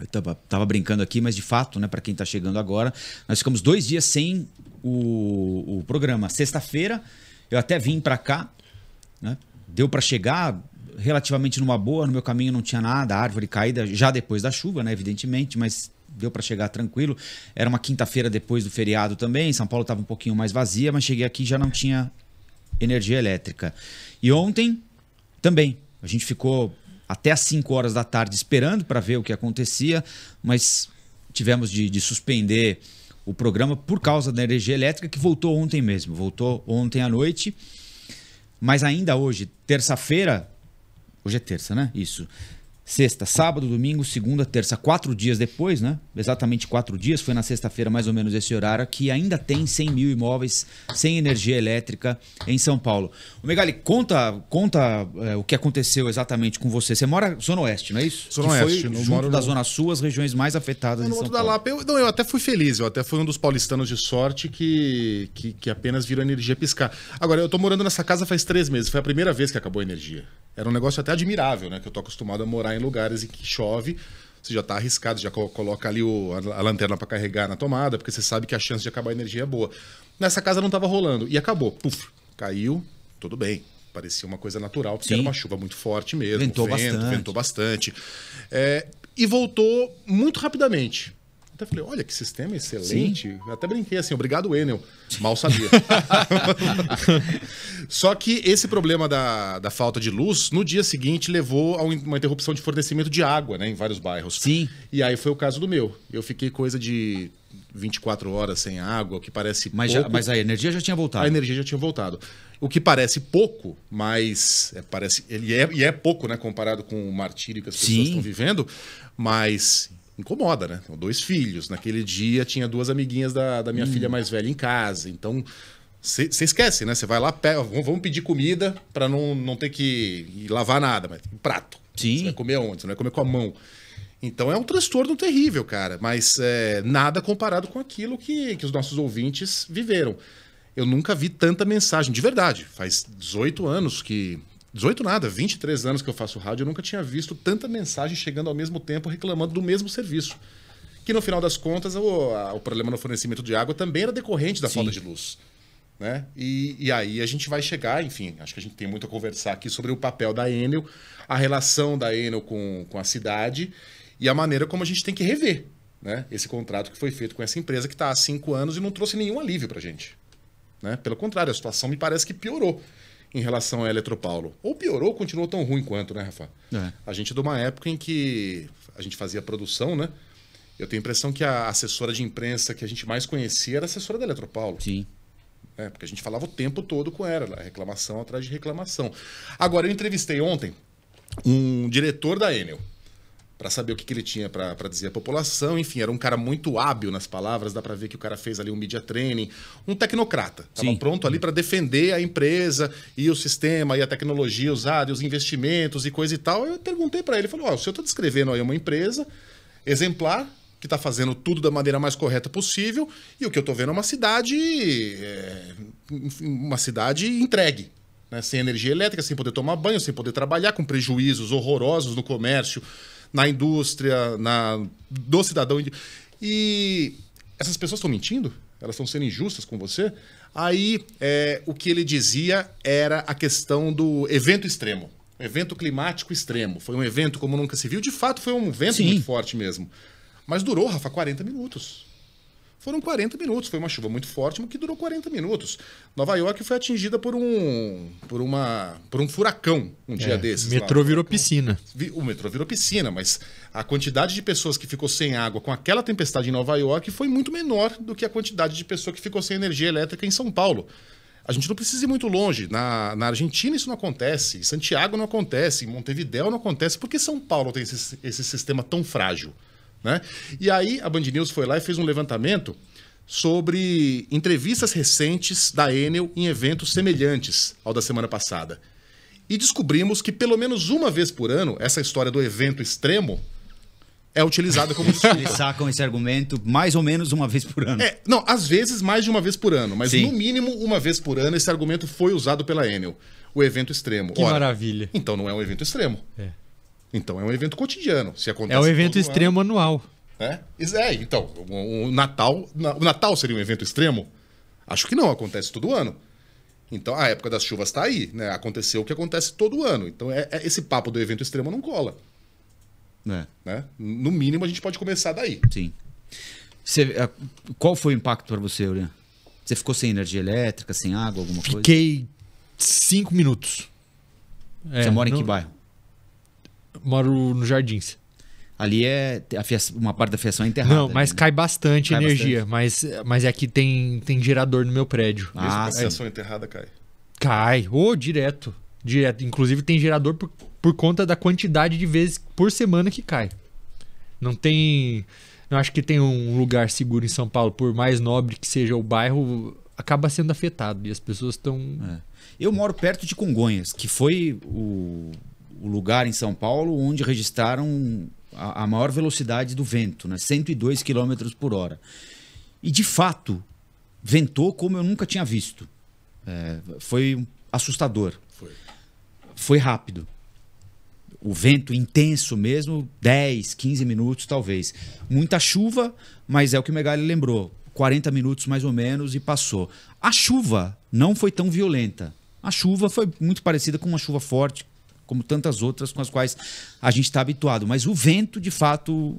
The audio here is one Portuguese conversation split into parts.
eu tava, tava, brincando aqui, mas de fato, né, para quem está chegando agora, nós ficamos dois dias sem o, o programa. Sexta-feira, eu até vim para cá, né? Deu para chegar relativamente numa boa, no meu caminho não tinha nada, árvore caída já depois da chuva, né, evidentemente, mas deu para chegar tranquilo. Era uma quinta-feira depois do feriado também, São Paulo estava um pouquinho mais vazia, mas cheguei aqui já não tinha energia elétrica. E ontem também, a gente ficou até às 5 horas da tarde esperando para ver o que acontecia, mas tivemos de, de suspender o programa por causa da energia elétrica que voltou ontem mesmo, voltou ontem à noite. Mas ainda hoje, terça-feira, hoje é terça, né? Isso sexta, sábado, domingo, segunda, terça, quatro dias depois, né? Exatamente quatro dias, foi na sexta-feira, mais ou menos esse horário, que ainda tem 100 mil imóveis sem energia elétrica em São Paulo. O Megali, conta, conta é, o que aconteceu exatamente com você. Você mora Zona Oeste, não é isso? Zona Oeste. junto moro da no... Zona Sul, as regiões mais afetadas no em São Paulo. da Lapa, eu, não, eu até fui feliz, eu até fui um dos paulistanos de sorte que, que, que apenas virou energia piscar. Agora, eu tô morando nessa casa faz três meses, foi a primeira vez que acabou a energia. Era um negócio até admirável, né? Que eu tô acostumado a morar em em lugares em que chove, você já está arriscado, já coloca ali o, a, lanterna para carregar na tomada, porque você sabe que a chance de acabar a energia é boa. Nessa casa não estava rolando e acabou. Puf, caiu, tudo bem. Parecia uma coisa natural, porque Sim. era uma chuva muito forte mesmo. Ventou vento, bastante. Ventou bastante. É, e voltou muito rapidamente. Até falei, olha que sistema excelente. Sim. Até brinquei assim, obrigado, Enel. Mal sabia. Só que esse problema da, da falta de luz, no dia seguinte, levou a uma interrupção de fornecimento de água, né, em vários bairros. Sim. E aí foi o caso do meu. Eu fiquei coisa de 24 horas sem água, que parece mas pouco. Já, mas a energia já tinha voltado. A energia já tinha voltado. O que parece pouco, mas é, parece ele é, e é pouco, né, comparado com o martírio que as pessoas Sim. estão vivendo, mas incomoda, né? Tenho dois filhos. Naquele dia tinha duas amiguinhas da, da minha hum. filha mais velha em casa. Então, você esquece, né? Você vai lá, pega, vamos pedir comida para não, não ter que lavar nada, mas um prato. Sim. Você vai comer onde? Você não vai comer com a mão. Então é um transtorno terrível, cara, mas é, nada comparado com aquilo que, que os nossos ouvintes viveram. Eu nunca vi tanta mensagem, de verdade. Faz 18 anos que, 18 nada, 23 anos que eu faço rádio, eu nunca tinha visto tanta mensagem chegando ao mesmo tempo reclamando do mesmo serviço. Que no final das contas, o, a, o problema no fornecimento de água também era decorrente da Sim. falta de luz. Né? E, e, aí a gente vai chegar, enfim, acho que a gente tem muito a conversar aqui sobre o papel da Enel, a relação da Enel com, com a cidade e a maneira como a gente tem que rever né? esse contrato que foi feito com essa empresa que está há cinco anos e não trouxe nenhum alívio para a gente. Né? Pelo contrário, a situação me parece que piorou em relação à Eletropaulo. Ou piorou, continuou tão ruim quanto, né, Rafa? É. A gente é de uma época em que a gente fazia produção, né? Eu tenho a impressão que a assessora de imprensa que a gente mais conhecia era a assessora da Eletropaulo. Sim. É, porque a gente falava o tempo todo com ela, reclamação atrás de reclamação. Agora, eu entrevistei ontem um diretor da Enel para saber o que, que ele tinha para dizer à população. Enfim, era um cara muito hábil nas palavras, dá para ver que o cara fez ali um media training, um tecnocrata. Estava pronto ali para defender a empresa e o sistema e a tecnologia usada e os investimentos e coisa e tal. Eu perguntei para ele, falou: "Ó, oh, o senhor está descrevendo aí uma empresa exemplar, que está fazendo tudo da maneira mais correta possível, e o que eu estou vendo é uma cidade. É, uma cidade entregue. Né? Sem energia elétrica, sem poder tomar banho, sem poder trabalhar, com prejuízos horrorosos no comércio, na indústria, na do cidadão. E essas pessoas estão mentindo? Elas estão sendo injustas com você? Aí é, o que ele dizia era a questão do evento extremo. Evento climático extremo. Foi um evento como nunca se viu. De fato, foi um vento Sim. muito forte mesmo. Mas durou, Rafa, 40 minutos foram 40 minutos. Foi uma chuva muito forte, que durou 40 minutos. Nova York foi atingida por um por uma por um furacão um é, dia desses. O metrô lá. virou piscina. O metrô virou piscina, mas a quantidade de pessoas que ficou sem água com aquela tempestade em Nova York foi muito menor do que a quantidade de pessoas que ficou sem energia elétrica em São Paulo. A gente não precisa ir muito longe. Na, na Argentina isso não acontece, em Santiago não acontece, em Montevideo não acontece. Por que São Paulo tem esse, esse sistema tão frágil? Né? E aí a Band News foi lá e fez um levantamento sobre entrevistas recentes da Enel em eventos semelhantes ao da semana passada. E descobrimos que pelo menos uma vez por ano, essa história do evento extremo é utilizada como desculpa. Eles sacam esse argumento mais ou menos uma vez por ano. É, não, às vezes mais de uma vez por ano, mas Sim. no mínimo uma vez por ano esse argumento foi usado pela Enel. O evento extremo. Que Ora, maravilha. Então não é um evento extremo. É. Então é um evento cotidiano. Se acontece é um evento extremo ano, anual. É? é, então, o Natal, o Natal seria um evento extremo? Acho que não, acontece todo ano. Então a época das chuvas está aí, né? Aconteceu o que acontece todo ano. Então é, é esse papo do evento extremo não cola. É. Né? No mínimo a gente pode começar daí. Sim. Você, qual foi o impacto para você, Aurélio? Você ficou sem energia elétrica, sem água, alguma Fiquei coisa? Fiquei cinco minutos. É, você mora em que bairro? moro no Jardins. Ali é fiação, uma parte da fiação é enterrada. Não, mas ali, né? cai bastante cai energia. Bastante. Mas, mas é que tem, tem gerador no meu prédio. Ah, a fiação enterrada cai. Cai, ou oh, direto. Direto. Inclusive tem gerador por, por conta da quantidade de vezes por semana que cai. Não tem. Não acho que tem um lugar seguro em São Paulo, por mais nobre que seja o bairro, acaba sendo afetado e as pessoas estão. É. Eu moro perto de Congonhas, que foi o o lugar em São Paulo onde registraram a, a maior velocidade do vento, né? 102 km por hora. E de fato, ventou como eu nunca tinha visto. É, foi assustador. Foi. Foi rápido. O vento intenso mesmo, 10, 15 minutos talvez. Muita chuva, mas é o que o Megali lembrou. 40 minutos mais ou menos e passou. A chuva não foi tão violenta. A chuva foi muito parecida com uma chuva forte como tantas outras com as quais a gente está habituado. Mas o vento, de fato,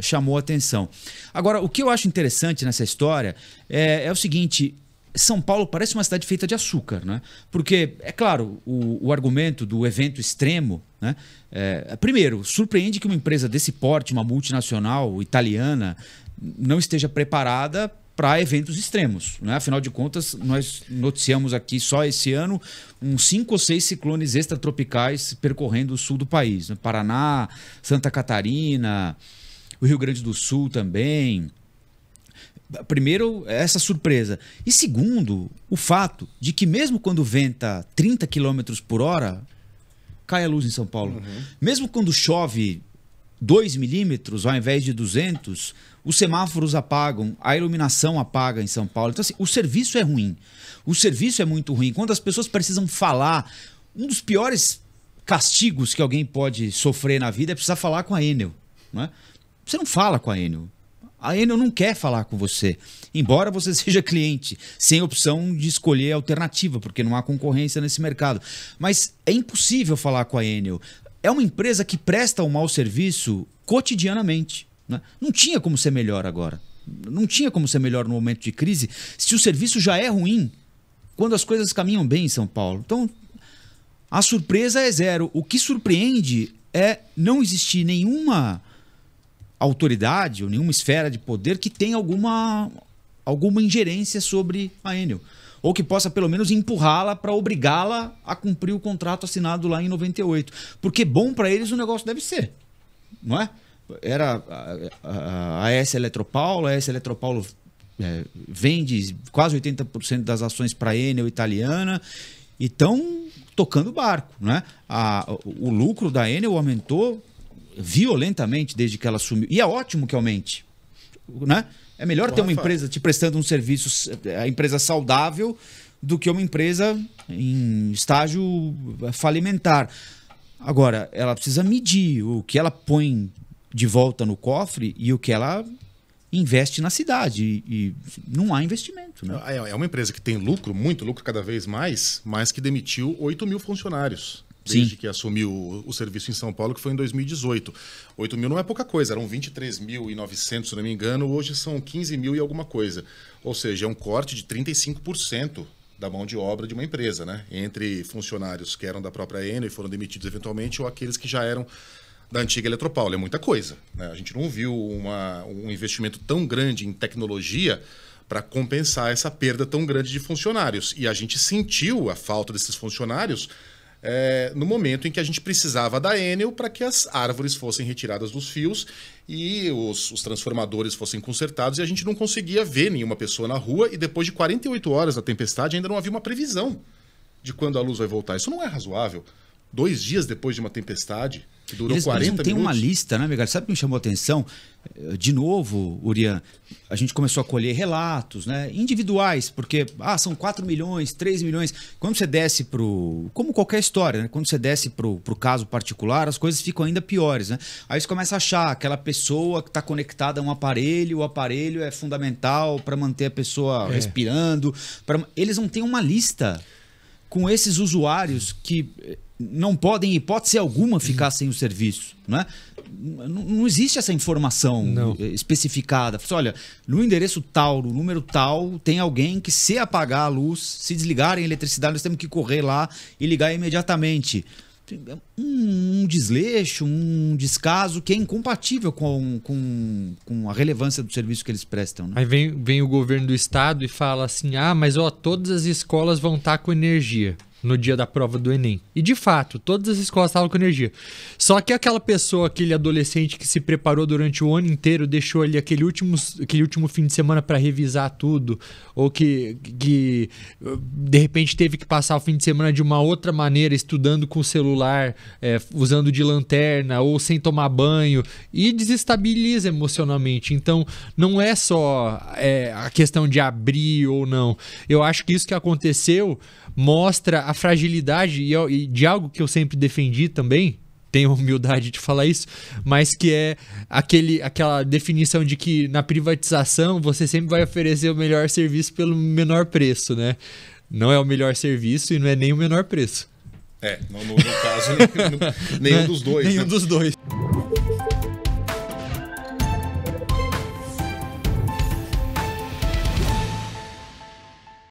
chamou atenção. Agora, o que eu acho interessante nessa história é, é o seguinte: são Paulo parece uma cidade feita de açúcar, né? Porque, é claro, o, o argumento do evento extremo, né? É, primeiro, surpreende que uma empresa desse porte, uma multinacional italiana, não esteja preparada para eventos extremos. Né? Afinal de contas, nós noticiamos aqui só esse ano uns cinco ou seis ciclones extratropicais percorrendo o sul do país. Né? Paraná, Santa Catarina, o Rio Grande do Sul também. Primeiro, essa surpresa. E segundo, o fato de que mesmo quando venta 30 km por hora, cai a luz em São Paulo. Uhum. Mesmo quando chove 2 milímetros ao invés de 200, os semáforos apagam, a iluminação apaga em São Paulo. Então, assim, o serviço é ruim. O serviço é muito ruim. Quando as pessoas precisam falar, um dos piores castigos que alguém pode sofrer na vida é precisar falar com a Enel. é? Você não fala com a Enel. A Enel não quer falar com você, embora você seja cliente, sem opção de escolher alternativa, porque não há concorrência nesse mercado. Mas é impossível falar com a Enel é uma empresa que presta um mau serviço cotidianamente. Né? Não tinha como ser melhor agora. Não tinha como ser melhor no momento de crise se o serviço já é ruim quando as coisas caminham bem em São Paulo. Então, a surpresa é zero. O que surpreende é não existir nenhuma autoridade ou nenhuma esfera de poder que tenha alguma, alguma ingerência sobre a Enel ou que possa pelo menos empurrá-la para obrigá-la a cumprir o contrato assinado lá em 98. Porque bom para eles o negócio deve ser, não é? Era a, a, a S Eletropaulo, a S Eletropaula é, vende quase 80% das ações para a Enel italiana e estão tocando é? o barco. Né? A, o lucro da Enel aumentou violentamente desde que ela assumiu E é ótimo que aumente, né? É melhor Boa, ter uma Rafa. empresa te prestando um serviço, eh, a empresa saudável, do que uma empresa em estágio eh, falimentar. Agora, ela precisa medir o que ela põe de volta no cofre e o que ela investe na cidade. E, não há investimento. Né? É, é uma empresa que tem lucro, muito lucro cada vez mais, mas que demitiu 8 mil funcionários desde Sim. que assumiu o, o, serviço em São Paulo, que foi em 2018. 8 mil não é pouca coisa, eram 23.900, se não me engano, hoje são 15 mil e alguma coisa. Ou seja, é um corte de 35% da mão de obra de uma empresa, né? Entre funcionários que eram da própria Eno e foram demitidos eventualmente, ou aqueles que já eram da antiga Eletropaula. É muita coisa. Né? A gente não viu uma, um investimento tão grande em tecnologia para compensar essa perda tão grande de funcionários. E a gente sentiu a falta desses funcionários é, no momento em que a gente precisava da Enel para que as árvores fossem retiradas dos fios e os, os, transformadores fossem consertados e a gente não conseguia ver nenhuma pessoa na rua e depois de 48 horas da tempestade ainda não havia uma previsão de quando a luz vai voltar. Isso não é razoável dois dias depois de uma tempestade, que durou eles, 40 eles não tem uma lista, né, Miguel? Sabe o que me chamou a atenção? Eh, de novo, Urian, a gente começou a colher relatos, né? Individuais, porque, ah, são 4 milhões, 3 milhões. Quando você desce pro... Como qualquer história, né? Quando você desce pro, pro caso particular, as coisas ficam ainda piores, né? Aí você começa a achar aquela pessoa que está conectada a um aparelho, o aparelho é fundamental para manter a pessoa é. respirando. Pra... Eles não têm uma lista com esses usuários que eh, não podem, hipótese alguma, ficar sem o serviço. Né? Não existe essa informação não. Eh, especificada. Olha, no endereço tal, no número tal, tem alguém que, se apagar a luz, se desligar a eletricidade, nós temos que correr lá e ligar imediatamente. É um, desleixo, um descaso que é incompatível com, com, com a relevância do serviço que eles prestam. Né? Aí vem, vem o governo do estado e fala assim: ah, mas ó, todas as escolas vão estar tá com energia no dia da prova do Enem. E de fato, todas as escolas estavam com energia. Só que aquela pessoa, aquele adolescente que se preparou durante o ano inteiro, deixou ali aquele último, aquele último fim de semana para revisar tudo, ou que, que de repente teve que passar o fim de semana de uma outra maneira, estudando com o celular, é, usando de lanterna ou sem tomar banho, e desestabiliza emocionalmente. Então, não é só é, a questão de abrir ou não. Eu acho que isso que aconteceu mostra a fragilidade é e, de algo que eu sempre defendi também, tenho humildade de falar isso, mas que é aquele, aquela definição de que na privatização você sempre vai oferecer o melhor serviço pelo menor preço, né? Não é o melhor serviço e não é nem o menor preço. É, no, no caso, nenhum, nenhum dos dois. Nenhum né? dos dois.